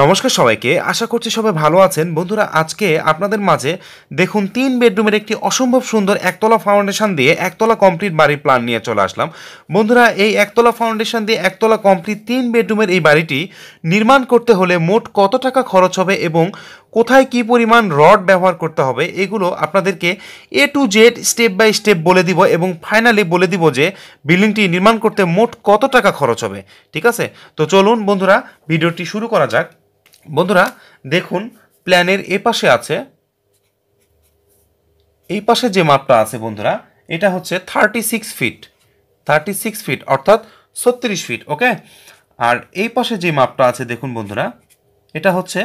নমস্কার সবাইকে আশা করছি সবাই ভালো আছেন বন্ধুরা আজকে আপনাদের মাঝে দেখুন তিন বেডরুমের একটি অসম্ভব সুন্দর একতলা ফাউন্ডেশন দিয়ে একতলা কমপ্লিট বাড়ির প্ল্যান নিয়ে চলে আসলাম বন্ধুরা এই একতলা ফাউন্ডেশন দিয়ে একতলা কমপ্লিট তিন বেডরুমের এই বাড়িটি নির্মাণ করতে হলে মোট কত টাকা খরচ হবে এবং কোথায় কি পরিমাণ রড ব্যবহার করতে হবে এগুলো আপনাদেরকে A to Z step by step বলে দিব এবং ফাইনালি বলে দিব যে বিল্ডিংটি নির্মাণ করতে মোট কত টাকা খরচ হবে ঠিক আছে তো চলুন বন্ধুরা ভিডিওটি শুরু করা যাক বন্ধুরা দেখুন প্ল্যানের এ পাশে আছে এই পাশে যে মাপটা আছে বন্ধুরা এটা হচ্ছে thirty six feet thirty six feet অর্থাৎ ছত্রিশ ফিট ওকে আর এই পাশে যে মাপটা আছে দেখুন বন্ধুরা এটা হচ্ছে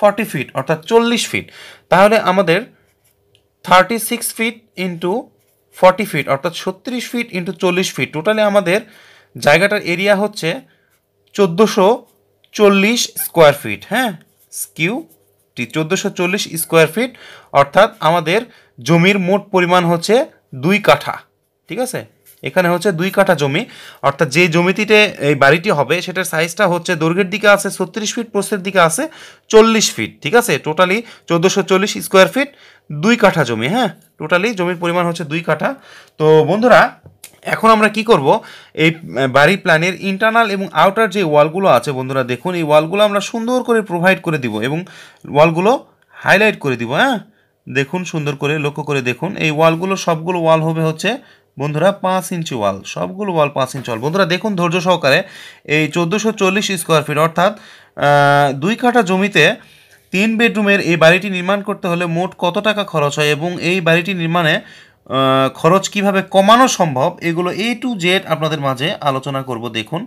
ফর্টি ফিট অর্থাৎ চল্লিশ ফিট তাহলে আমাদের thirty six feet into forty feet অর্থাৎ ছত্রিশ ফিট ইন্টু চল্লিশ ফিট টোটালি আমাদের জায়গাটার এরিয়া হচ্ছে চোদ্দোশো চল্লিশ স্কোয়ার ফিট হ্যাঁ কিউটি চোদ্দোশো চল্লিশ স্কোয়ার ফিট অর্থাৎ আমাদের জমির মোট পরিমাণ হচ্ছে দুই কাঠা ঠিক আছে এখানে হচ্ছে দুই কাঠা জমি অর্থাৎ যে জমিটিতে এই বাড়িটি হবে সেটার সাইজটা হচ্ছে দৈর্ঘ্যের দিকে আছে ছত্রিশ ফিট প্রস্তের দিকে আছে চল্লিশ ফিট ঠিক আছে টোটালি চোদ্দোশো চল্লিশ স্কোয়ার ফিট দুই কাঠা জমি হ্যাঁ টোটালি জমির পরিমাণ হচ্ছে দুই কাঠা তো বন্ধুরা এখন আমরা কি করব এই বাড়ি প্ল্যানের ইন্টারনাল এবং আউটার যে ওয়ালগুলো আছে বন্ধুরা দেখুন এই ওয়ালগুলো আমরা সুন্দর করে প্রোভাইড করে দিব এবং ওয়ালগুলো হাইলাইট করে দিব হ্যাঁ দেখুন সুন্দর করে লক্ষ্য করে দেখুন এই ওয়ালগুলো সবগুলো ওয়াল হবে হচ্ছে বন্ধুরা পাঁচ ইঞ্চি ওয়াল সবগুলো ওয়াল পাঁচ ইঞ্চি ওয়াল বন্ধুরা দেখুন ধৈর্য সহকারে এই চোদ্দোশো চল্লিশ স্কোয়ার ফিট অর্থাৎ দুই কাঠা জমিতে তিন বেডরুমের এই বাড়িটি নির্মাণ করতে হলে মোট কত টাকা খরচ হয় এবং এই বাড়িটি নির্মাণে খরচ কিভাবে কমানো সম্ভব এগুলো এ টু জেড আপনাদের মাঝে আলোচনা করব দেখুন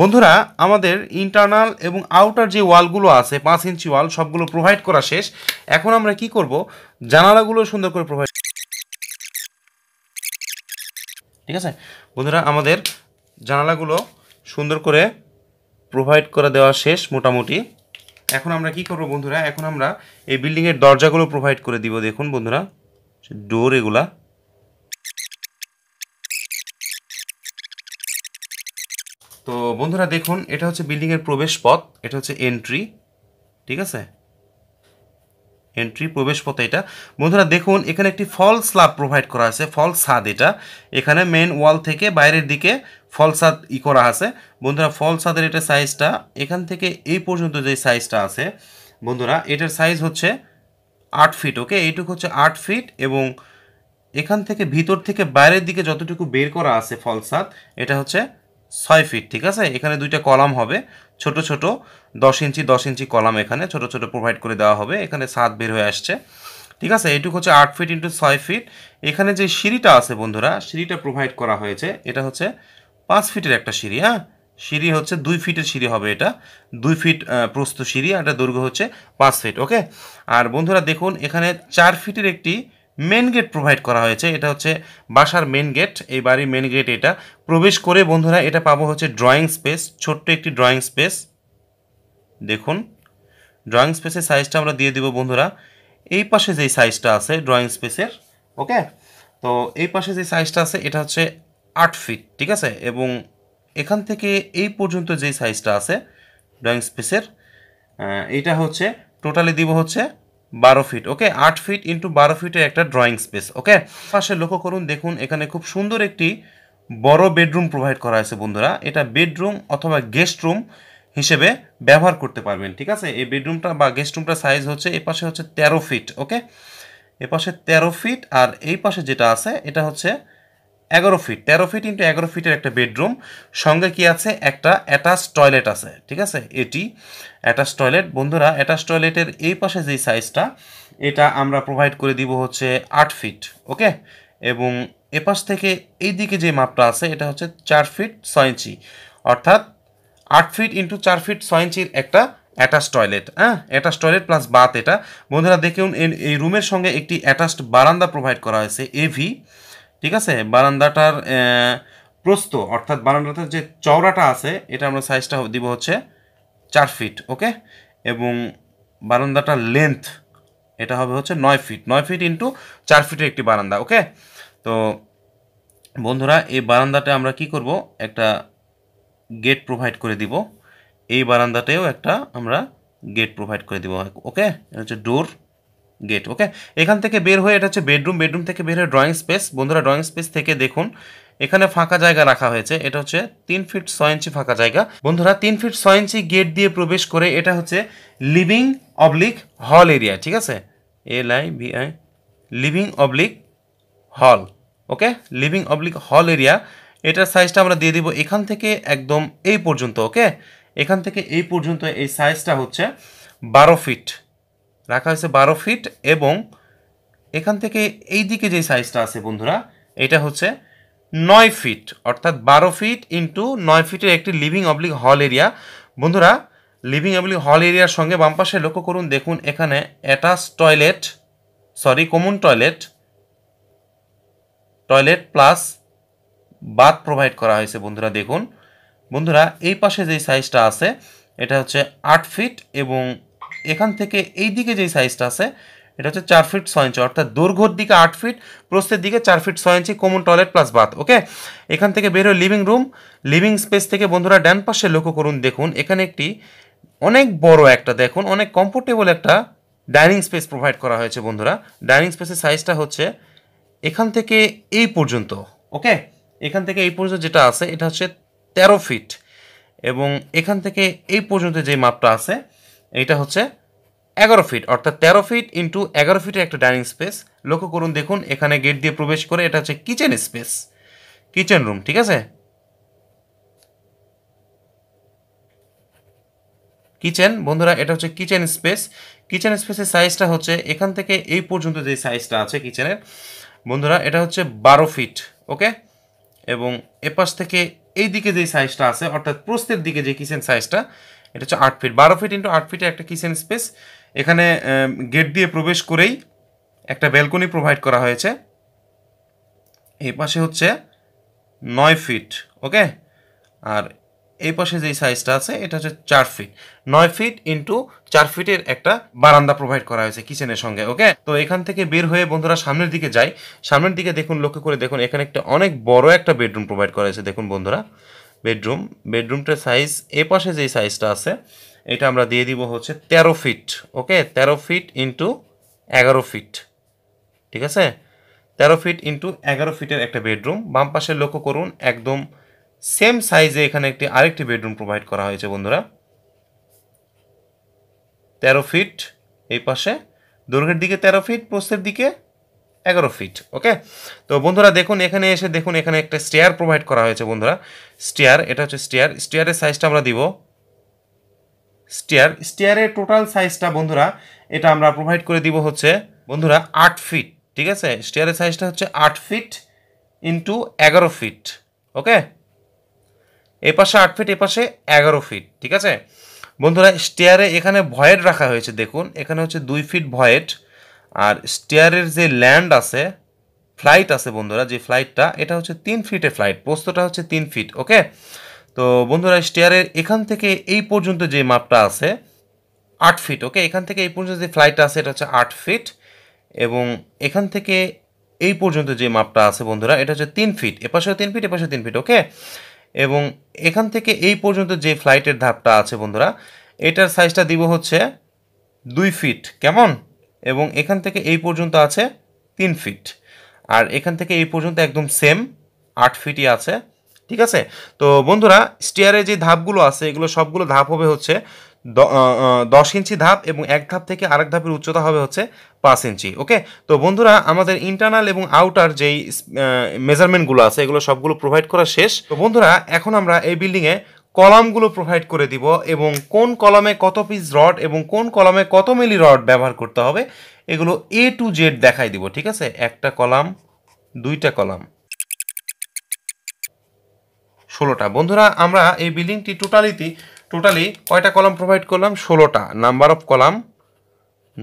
বন্ধুরা আমাদের ইন্টারনাল এবং আউটার যে ওয়ালগুলো আছে পাঁচ ইঞ্চি ওয়াল সবগুলো প্রোভাইড করা শেষ এখন আমরা কি করব জানালাগুলো সুন্দর করে প্রোভাইড ঠিক আছে বন্ধুরা আমাদের জানালাগুলো সুন্দর করে প্রোভাইড করে দেওয়া শেষ মোটামুটি এখন আমরা কি করব বন্ধুরা এখন আমরা এই বিল্ডিংয়ের দরজাগুলো প্রোভাইড করে দিব দেখুন বন্ধুরা ডোর এগুলা তো বন্ধুরা দেখুন এটা হচ্ছে বিল্ডিংয়ের প্রবেশ পথ এটা হচ্ছে এন্ট্রি ঠিক আছে এন্ট্রি প্রবেশপথ এটা বন্ধুরা দেখুন এখানে একটি ফল স্লাব প্রোভাইড করা আছে ফল সাদ এটা এখানে মেন ওয়াল থেকে বাইরের দিকে ফল সাদ ই করা আছে বন্ধুরা ফল সাদের এটা সাইজটা এখান থেকে এই পর্যন্ত যে সাইজটা আছে বন্ধুরা এটার সাইজ হচ্ছে আট ফিট ওকে এইটুকু হচ্ছে আট ফিট এবং এখান থেকে ভিতর থেকে বাইরের দিকে যতটুকু বের করা আছে ফল সাদ এটা হচ্ছে ছয় ফিট ঠিক আছে এখানে দুইটা কলাম হবে ছোট ছোট দশ ইঞ্চি দশ ইঞ্চি কলাম এখানে ছোট ছোট প্রোভাইড করে দেওয়া হবে এখানে সাত বের হয়ে আসছে ঠিক আছে এটুকু হচ্ছে আট ফিট ইন্টু ছয় ফিট এখানে যে সিঁড়িটা আছে বন্ধুরা সিঁড়িটা প্রোভাইড করা হয়েছে এটা হচ্ছে পাঁচ ফিটের একটা সিঁড়ি হ্যাঁ সিঁড়ি হচ্ছে দুই ফিটের সিঁড়ি হবে এটা দুই ফিট প্রস্ত সিঁড়ি আর এটা দৈর্ঘ্য হচ্ছে পাঁচ ফিট ওকে আর বন্ধুরা দেখুন এখানে চার ফিটের একটি মেন গেট প্রোভাইড করা হয়েছে এটা হচ্ছে বাসার মেন গেট এই বাড়ির মেন গেট এটা প্রবেশ করে বন্ধুরা এটা পাবো হচ্ছে ড্রয়িং স্পেস ছোট্ট একটি ড্রয়িং স্পেস দেখুন ড্রয়িং স্পেসের সাইজটা আমরা দিয়ে দিব বন্ধুরা এই পাশে যে সাইজটা আছে ড্রয়িং স্পেসের ওকে তো এই পাশে যে সাইজটা আছে এটা হচ্ছে আট ফিট ঠিক আছে এবং এখান থেকে এই পর্যন্ত যে সাইজটা আছে ড্রয়িং স্পেসের এটা হচ্ছে টোটালি দিব হচ্ছে বারো ফিট ওকে আট ফিট ইন্টু বারো ফিটের একটা ড্রয়িং স্পেস ওকে পাশে লক্ষ্য করুন দেখুন এখানে খুব সুন্দর একটি বড় বেডরুম প্রোভাইড করা হয়েছে বন্ধুরা এটা বেডরুম অথবা গেস্ট রুম হিসেবে ব্যবহার করতে পারবেন ঠিক আছে এই বেডরুমটা বা গেস্ট রুমটা সাইজ হচ্ছে এ পাশে হচ্ছে তেরো ফিট ওকে এ পাশে তেরো ফিট আর এই পাশে যেটা আছে এটা হচ্ছে এগারো ফিট তেরো ফিট ইন্টু এগারো ফিটের একটা বেডরুম সঙ্গে কি আছে একটা অ্যাটাচ টয়লেট আছে ঠিক আছে এটি অ্যাটাচ টয়লেট বন্ধুরা অ্যাটাচ টয়লেটের এই পাশে যে সাইজটা এটা আমরা প্রোভাইড করে দিব হচ্ছে আট ফিট ওকে এবং এপাশ থেকে এই দিকে যে মাপটা আছে এটা হচ্ছে চার ফিট ছয় ইঞ্চি অর্থাৎ আট ফিট ইন্টু চার ফিট ছয় ইঞ্চির একটা অ্যাটাচ টয়লেট হ্যাঁ অ্যাটাচ টয়লেট প্লাস বাথ এটা বন্ধুরা দেখুন এই রুমের সঙ্গে একটি অ্যাটাচড বারান্দা প্রোভাইড করা হয়েছে এভি ঠিক আছে বারান্দাটার প্রস্ত অর্থাৎ বারান্দাটার যে চওড়াটা আছে এটা আমরা সাইজটা দিব হচ্ছে চার ফিট ওকে এবং বারান্দাটার লেন্থ এটা হবে হচ্ছে নয় ফিট নয় ফিট ইন্টু চার ফিটের একটি বারান্দা ওকে তো বন্ধুরা এই বারান্দাটা আমরা কি করব একটা গেট প্রোভাইড করে দিব এই বারান্দাটাও একটা আমরা গেট প্রোভাইড করে দিব ওকে এটা হচ্ছে ডোর গেট ওকে এখান থেকে বের হয়ে এটা হচ্ছে বেডরুম বেডরুম থেকে বের হয়ে ড্রয়িং স্পেস বন্ধুরা ড্রয়িং স্পেস থেকে দেখুন এখানে ফাঁকা জায়গা রাখা হয়েছে এটা হচ্ছে তিন ফিট ছয় ইঞ্চি ফাঁকা জায়গা বন্ধুরা তিন ফিট ছয় ইঞ্চি গেট দিয়ে প্রবেশ করে এটা হচ্ছে লিভিং অবলিক হল এরিয়া ঠিক আছে L I V I living oblique hall okay living oblique hall area এটার সাইজটা আমরা দিয়ে দিব এখান থেকে একদম এই পর্যন্ত ওকে এখান থেকে এই পর্যন্ত এই সাইজটা হচ্ছে বারো ফিট রাখা হয়েছে বারো ফিট এবং এখান থেকে এই দিকে যে সাইজটা আছে বন্ধুরা এটা হচ্ছে নয় ফিট অর্থাৎ বারো ফিট ইন্টু নয় ফিটের একটি লিভিং অবলিক হল এরিয়া বন্ধুরা লিভিং অবলিক হল এরিয়ার সঙ্গে বাম পাশে লক্ষ্য করুন দেখুন এখানে attach toilet sorry common toilet toilet plus bath provide করা হয়েছে বন্ধুরা দেখুন বন্ধুরা এই পাশে যে সাইজটা আছে এটা হচ্ছে আট ফিট এবং এখান থেকে এই দিকে যেই সাইজটা আছে এটা হচ্ছে চার ফিট ছয় ইঞ্চি অর্থাৎ দৈর্ঘ্যর দিকে আট ফিট প্রস্তের দিকে চার ফিট ছয় inch common toilet plus bath okay এখান থেকে বের হয়ে লিভিং রুম লিভিং স্পেস থেকে বন্ধুরা ডান পাশে লক্ষ্য করুন দেখুন এখানে একটি অনেক বড় একটা দেখুন অনেক কমফোর্টেবল একটা ডাইনিং স্পেস প্রোভাইড করা হয়েছে বন্ধুরা ডাইনিং স্পেসের সাইজটা হচ্ছে এখান থেকে এই পর্যন্ত ওকে এখান থেকে এই পর্যন্ত যেটা আছে এটা হচ্ছে তেরো ফিট এবং এখান থেকে এই পর্যন্ত যে মাপটা আছে এটা হচ্ছে এগারো ফিট অর্থাৎ তেরো ফিট ইন্টু এগারো ফিটের একটা ডাইনিং স্পেস লক্ষ্য করুন দেখুন এখানে গেট দিয়ে প্রবেশ করে এটা হচ্ছে কিচেন স্পেস কিচেন রুম ঠিক আছে কিচেন বন্ধুরা এটা হচ্ছে কিচেন স্পেস কিচেন স্পেসের সাইজটা হচ্ছে এখান থেকে এই পর্যন্ত যে সাইজটা আছে কিচেনের বন্ধুরা এটা হচ্ছে বারো ফিট ওকে এবং এপাশ থেকে এই দিকে যে সাইজটা আছে অর্থাৎ প্রস্তের দিকে যে কিচেন সাইজটা এটা হচ্ছে আট ফিট বারো ফিট ইন্টু আট ফিটে একটা কিচেন স্পেস এখানে গেট দিয়ে প্রবেশ করেই একটা ব্যালকনি প্রোভাইড করা হয়েছে এই পাশে হচ্ছে নয় ফিট ওকে আর এই পাশে যেই সাইজটা আছে এটা হচ্ছে চার ফিট নয় ফিট ইন্টু চার ফিটের একটা বারান্দা প্রোভাইড করা হয়েছে কিচেনের সঙ্গে ওকে তো এখান থেকে বের হয়ে বন্ধুরা সামনের দিকে যাই সামনের দিকে দেখুন লক্ষ্য করে দেখুন এখানে একটা অনেক বড় একটা বেডরুম প্রোভাইড করা হয়েছে দেখুন বন্ধুরা বেডরুম বেডরুমটার সাইজ এ পাশে যেই সাইজটা আছে এটা আমরা দিয়ে দিব হচ্ছে তেরো ফিট ওকে তেরো ফিট ইন্টু এগারো ফিট ঠিক আছে তেরো ফিট ইন্টু এগারো ফিটের একটা বেডরুম বাম পাশে লক্ষ্য করুন একদম সেম সাইজে এখানে একটি আরেকটি বেডরুম প্রোভাইড করা হয়েছে বন্ধুরা তেরো ফিট এই পাশে দৈর্ঘ্যের দিকে তেরো ফিট প্রস্তের দিকে এগারো ফিট ওকে তো বন্ধুরা দেখুন এখানে এসে দেখুন এখানে একটা স্টেয়ার প্রোভাইড করা হয়েছে বন্ধুরা স্টেয়ার এটা হচ্ছে স্টেয়ার স্টেয়ারের সাইজটা আমরা দিব স্টেয়ার স্টেয়ারের টোটাল সাইজটা বন্ধুরা এটা আমরা প্রোভাইড করে দিব হচ্ছে বন্ধুরা আট ফিট ঠিক আছে স্টেয়ারের সাইজটা হচ্ছে আট ফিট ইন্টু এগারো ফিট ওকে এ পাশে আট ফিট এ পাশে এগারো ফিট ঠিক আছে বন্ধুরা স্টেয়ারে এখানে ভয়েড রাখা হয়েছে দেখুন এখানে হচ্ছে দুই ফিট ভয়েড আর স্টেয়ারের যে ল্যান্ড আছে ফ্লাইট আছে বন্ধুরা যে ফ্লাইটটা এটা হচ্ছে তিন ফিটে ফ্লাইট পোস্তটা হচ্ছে তিন ফিট ওকে তো বন্ধুরা স্টেয়ারের এখান থেকে এই পর্যন্ত যে মাপটা আছে আট ফিট ওকে এখান থেকে এই পর্যন্ত যে ফ্লাইটটা আছে এটা হচ্ছে আট ফিট এবং এখান থেকে এই পর্যন্ত যে মাপটা আছে বন্ধুরা এটা হচ্ছে তিন ফিট এপাশেও তিন ফিট এপাশে তিন ফিট ওকে এবং এখান থেকে এই পর্যন্ত যে ফ্লাইটের ধাপটা আছে বন্ধুরা এটার সাইজটা দিব হচ্ছে দুই ফিট কেমন এবং এখান থেকে এই পর্যন্ত আছে তিন ফিট আর এখান থেকে এই পর্যন্ত একদম সেম আট ফিটই আছে ঠিক আছে তো বন্ধুরা স্টিয়ারে যে ধাপগুলো আছে এগুলো সবগুলো ধাপ হবে হচ্ছে দশ ইঞ্চি ধাপ এবং এক ধাপ থেকে আরেক ধাপের উচ্চতা হবে হচ্ছে পাঁচ ইঞ্চি ওকে তো বন্ধুরা আমাদের ইন্টারনাল এবং আউটার যেই মেজারমেন্টগুলো আছে এগুলো সবগুলো প্রোভাইড করা শেষ তো বন্ধুরা এখন আমরা এই বিল্ডিংয়ে কলামগুলো প্রোভাইড করে দিব এবং কোন কলামে কত পিস রড এবং কোন কলামে কত মিলি রড ব্যবহার করতে হবে এগুলো এ টু জেড দেখাই দিব ঠিক আছে একটা কলাম দুইটা কলাম ষোলোটা বন্ধুরা আমরা এই বিল্ডিংটি টোটালিটি টোটালি কয়টা কলাম প্রোভাইড করলাম ষোলোটা number of column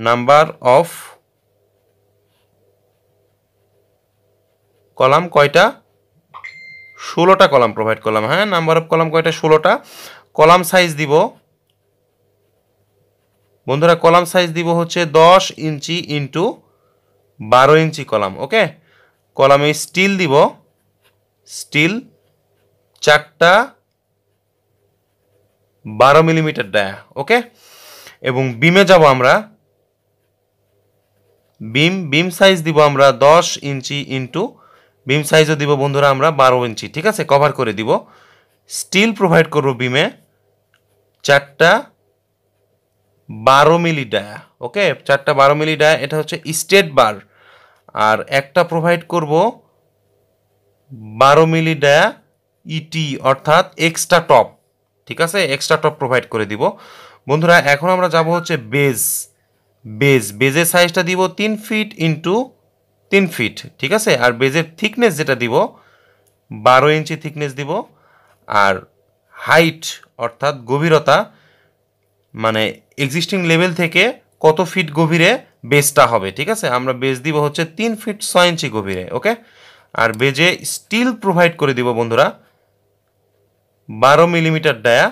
number of column কয়টা ষোলোটা কলাম প্রোভাইড করলাম হ্যাঁ নাম্বার অফ কলাম কয়টা ষোলোটা কলাম সাইজ দিব বন্ধুরা কলাম সাইজ দিব হচ্ছে দশ ইঞ্চি ইন্টু বারো ইঞ্চি কলাম ওকে কলামে স্টিল দিব স্টিল চারটা বারো মিলিমিটার ডায়া ওকে এবং বিমে যাব আমরা বিম বিম সাইজ দিব আমরা দশ ইঞ্চি ইন্টু বিম সাইজও দিব বন্ধুরা আমরা বারো ইঞ্চি ঠিক আছে কভার করে দিব স্টিল প্রোভাইড করব বিমে চারটা বারো মিলি ডায়া ওকে চারটা বারো মিলি ডায়া এটা হচ্ছে স্টেট বার আর একটা প্রোভাইড করব বারো মিলি ডায়া ইটি e অর্থাৎ এক্সট্রা টপ ঠিক আছে এক্সট্রা টপ প্রোভাইড করে দিব বন্ধুরা এখন আমরা যাব হচ্ছে বেজ বেজ বেজের সাইজটা দিব তিন ফিট ইন্টু তিন ফিট ঠিক আছে আর বেজের থিকনেস যেটা দিব বারো ইঞ্চি থিকনেস দিব আর হাইট অর্থাৎ গভীরতা মানে এক্সিস্টিং লেভেল থেকে কত ফিট গভীরে বেজটা হবে ঠিক আছে আমরা বেজ দিব হচ্ছে তিন ফিট ছয় ইঞ্চি গভীরে ওকে আর বেজে স্টিল প্রোভাইড করে দিব বন্ধুরা বারো মিলিমিটার ডায়া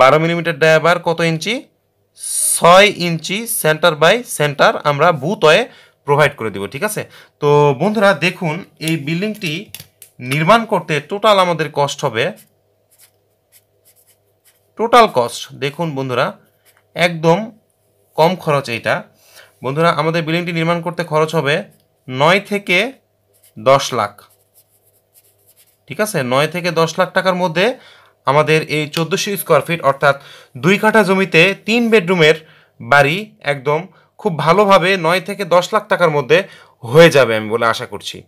বারো মিলিমিটার ডায়া বার কত ইঞ্চি ছয় ইঞ্চি সেন্টার বাই সেন্টার আমরা বুতয়ে প্রোভাইড করে দেব ঠিক আছে তো বন্ধুরা দেখুন এই বিল্ডিংটি নির্মাণ করতে টোটাল আমাদের কষ্ট হবে টোটাল কস্ট দেখুন বন্ধুরা একদম কম খরচ এইটা বন্ধুরা আমাদের বিল্ডিংটি নির্মাণ করতে খরচ হবে নয় থেকে দশ লাখ ঠিক আছে নয় থেকে দশ লাখ টাকার মধ্যে আমাদের এই চোদ্দোশো স্কোয়ার ফিট অর্থাৎ দুই কাঠা জমিতে তিন বেডরুমের বাড়ি একদম খুব ভালোভাবে নয় থেকে দশ লাখ টাকার মধ্যে হয়ে যাবে আমি বলে আশা করছি